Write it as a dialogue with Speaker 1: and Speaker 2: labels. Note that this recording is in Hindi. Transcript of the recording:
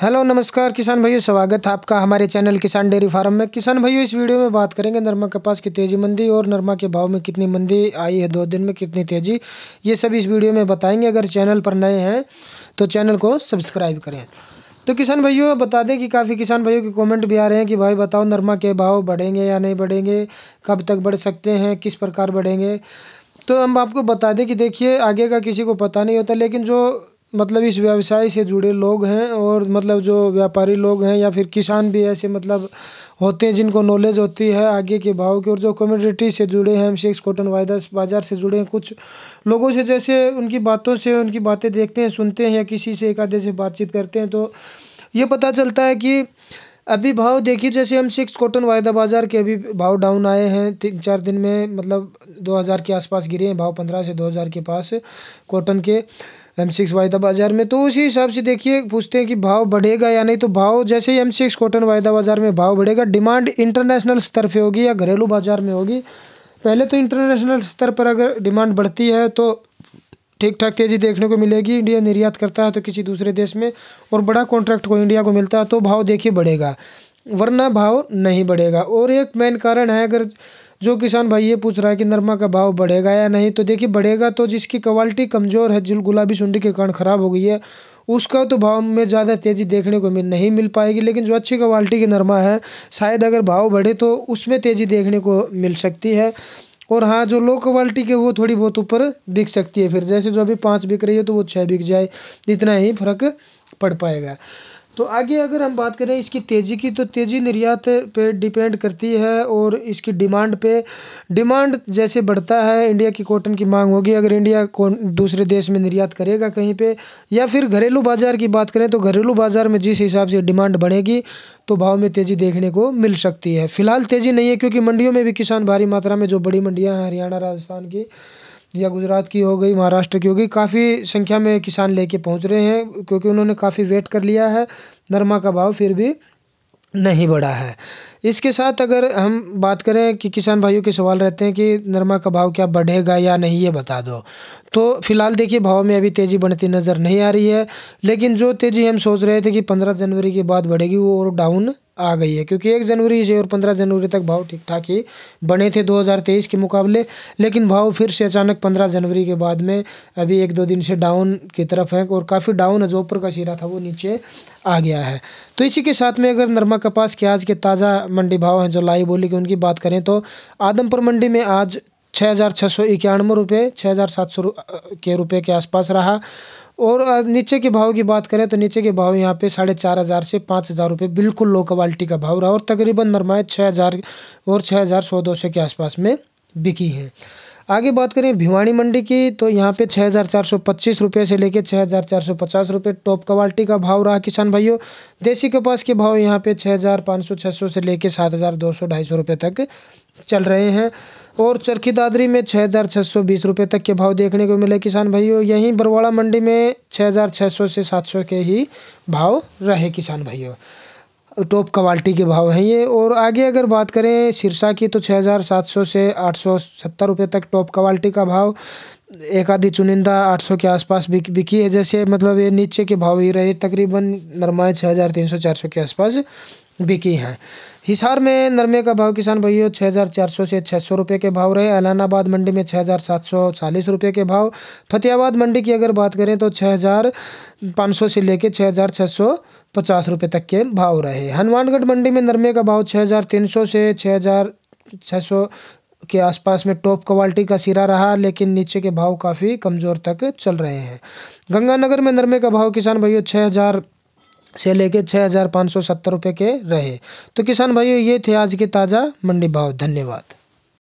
Speaker 1: हेलो नमस्कार किसान भाइयों स्वागत है आपका हमारे चैनल किसान डेयरी फार्म में किसान भाइयों इस वीडियो में बात करेंगे नरमा कपास की तेज़ी मंदी और नरमा के भाव में कितनी मंदी आई है दो दिन में कितनी तेज़ी ये सब इस वीडियो में बताएंगे अगर चैनल पर नए हैं तो चैनल को सब्सक्राइब करें तो किसान भाइयों बता दें कि काफ़ी किसान भाइयों के कमेंट भी आ रहे हैं कि भाई बताओ नरमा के भाव बढ़ेंगे या नहीं बढ़ेंगे कब तक बढ़ सकते हैं किस प्रकार बढ़ेंगे तो हम आपको बता दें कि देखिए आगे का किसी को पता नहीं होता लेकिन जो मतलब इस व्यवसाय से जुड़े लोग हैं और मतलब जो व्यापारी लोग हैं या फिर किसान भी ऐसे मतलब होते हैं जिनको नॉलेज होती है आगे के भाव की और जो कम्युनिटी से जुड़े हैं शेक्स कॉटन वायदा बाज़ार से जुड़े हैं कुछ लोगों से जैसे उनकी बातों से उनकी बातें देखते हैं सुनते हैं या किसी से एक आधे से बातचीत करते हैं तो ये पता चलता है कि अभी भाव देखिए जैसे हम सिक्स कॉटन वायदा बाज़ार के अभी भाव डाउन आए हैं तीन चार दिन में मतलब दो के आसपास गिरे हैं भाव पंद्रह से दो के पास कॉटन के एम सिक्स वायदा बाजार में तो उसी हिसाब से देखिए पूछते हैं कि भाव बढ़ेगा या नहीं तो भाव जैसे ही एम सिक्स कॉटन वायदा बाजार में भाव बढ़ेगा डिमांड इंटरनेशनल स्तर पर होगी या घरेलू बाजार में होगी पहले तो इंटरनेशनल स्तर पर अगर डिमांड बढ़ती है तो ठीक ठाक तेज़ी देखने को मिलेगी इंडिया निर्यात करता है तो किसी दूसरे देश में और बड़ा कॉन्ट्रैक्ट को इंडिया को मिलता है तो भाव देखिए बढ़ेगा वरना भाव नहीं बढ़ेगा और एक मेन कारण है अगर जो किसान भाई ये पूछ रहा है कि नरमा का भाव बढ़ेगा या नहीं तो देखिए बढ़ेगा तो जिसकी क्वालिटी कमज़ोर है जिल गुलाबी सुंडी के कारण ख़राब हो गई है उसका तो भाव में ज़्यादा तेज़ी देखने को नहीं मिल पाएगी लेकिन जो अच्छी क्वालिटी की नरमा है शायद अगर भाव बढ़े तो उसमें तेज़ी देखने को मिल सकती है और हाँ जो लो क्वालिटी के वो थोड़ी बहुत ऊपर बिक सकती है फिर जैसे जो अभी पाँच बिक रही है तो वो छः बिक जाए इतना ही फर्क पड़ पाएगा तो आगे अगर हम बात करें इसकी तेज़ी की तो तेज़ी निर्यात पे डिपेंड करती है और इसकी डिमांड पे डिमांड जैसे बढ़ता है इंडिया की कॉटन की मांग होगी अगर इंडिया कौन दूसरे देश में निर्यात करेगा कहीं पे या फिर घरेलू बाज़ार की बात करें तो घरेलू बाज़ार में जिस हिसाब से डिमांड बढ़ेगी तो भाव में तेज़ी देखने को मिल सकती है फिलहाल तेज़ी नहीं है क्योंकि मंडियों में भी किसान भारी मात्रा में जो बड़ी मंडियाँ हैं हरियाणा राजस्थान की या गुजरात की हो गई महाराष्ट्र की हो गई काफ़ी संख्या में किसान लेके पहुंच रहे हैं क्योंकि उन्होंने काफ़ी वेट कर लिया है नरमा का भाव फिर भी नहीं बढ़ा है इसके साथ अगर हम बात करें कि किसान भाइयों के सवाल रहते हैं कि नरमा का भाव क्या बढ़ेगा या नहीं ये बता दो तो फिलहाल देखिए भाव में अभी तेज़ी बढ़ती नज़र नहीं आ रही है लेकिन जो तेज़ी हम सोच रहे थे कि पंद्रह जनवरी के बाद बढ़ेगी वो और डाउन आ गई है क्योंकि एक जनवरी से और पंद्रह जनवरी तक भाव ठीक ठाक ही बने थे 2023 के मुकाबले लेकिन भाव फिर से अचानक पंद्रह जनवरी के बाद में अभी एक दो दिन से डाउन की तरफ है और काफ़ी डाउन है जो ऊपर का सिरा था वो नीचे आ गया है तो इसी के साथ में अगर नरमा कपास के आज के ताज़ा मंडी भाव हैं जो लाई बोली की उनकी बात करें तो आदमपुर मंडी में आज छः हज़ार छः सौ इक्यानवे रुपये छः हज़ार सात सौ के रुपये के आसपास रहा और नीचे के भाव की बात करें तो नीचे के भाव यहाँ पे साढ़े चार हज़ार से पाँच हज़ार रुपये बिल्कुल लो क्वालिटी का भाव रहा और तकरीबन नरमाए छः हज़ार और छः हज़ार सौ दो सौ के आसपास में बिकी हैं आगे बात करें भिवानी मंडी की तो यहाँ पे छः हज़ार चार सौ पच्चीस रुपये से लेकर छः हज़ार चार सौ पचास रुपये टॉप क्वालिटी का भाव रहा किसान भाइयों देसी कपास के भाव यहाँ पे छः हज़ार पाँच सौ छः सौ से लेकर सात हज़ार दो सौ ढाई सौ रुपये तक चल रहे हैं और चरखी दादरी में छः हज़ार छः सौ बीस रुपये तक के भाव देखने को मिले किसान भाइयों यहीं बरवाड़ा मंडी में छः हज़ार छः सौ से सात सौ के ही भाव रहे किसान भाइयों टॉप क्वालिटी के भाव हैं ये और आगे अगर बात करें सिरसा की तो 6,700 से आठ सौ रुपये तक टॉप क्वालिटी का भाव एक आधी चुनिंदा 800 के आसपास बिक बिकी है जैसे मतलब ये नीचे के भाव ही रहे तकरीबन नरमाए 6,300-400 के आसपास बिकी हैं हिसार में नरमे का भाव किसान भाइयों छः हज़ार चार सौ से छः सौ रुपये के भाव रहे एलानाबाद मंडी में छः हज़ार सात सौ चालीस रुपये के भाव फतेहाबाद मंडी की अगर बात करें तो छः हज़ार पाँच सौ से लेकर छः हज़ार छः सौ पचास रुपये तक के भाव रहे हनुमानगढ़ मंडी में नरमे का भाव छः हज़ार तीन सौ से छः हज़ार छः सौ के आसपास में टॉप क्वालिटी का सिरा रहा लेकिन नीचे के भाव काफ़ी कमज़ोर तक चल रहे हैं गंगानगर में नरमे का भाव किसान भाइयों छः हज़ार से लेके छः हज़ार पाँच सौ सत्तर रुपये के रहे तो किसान भाइयों ये थे आज के ताज़ा मंडी भाव धन्यवाद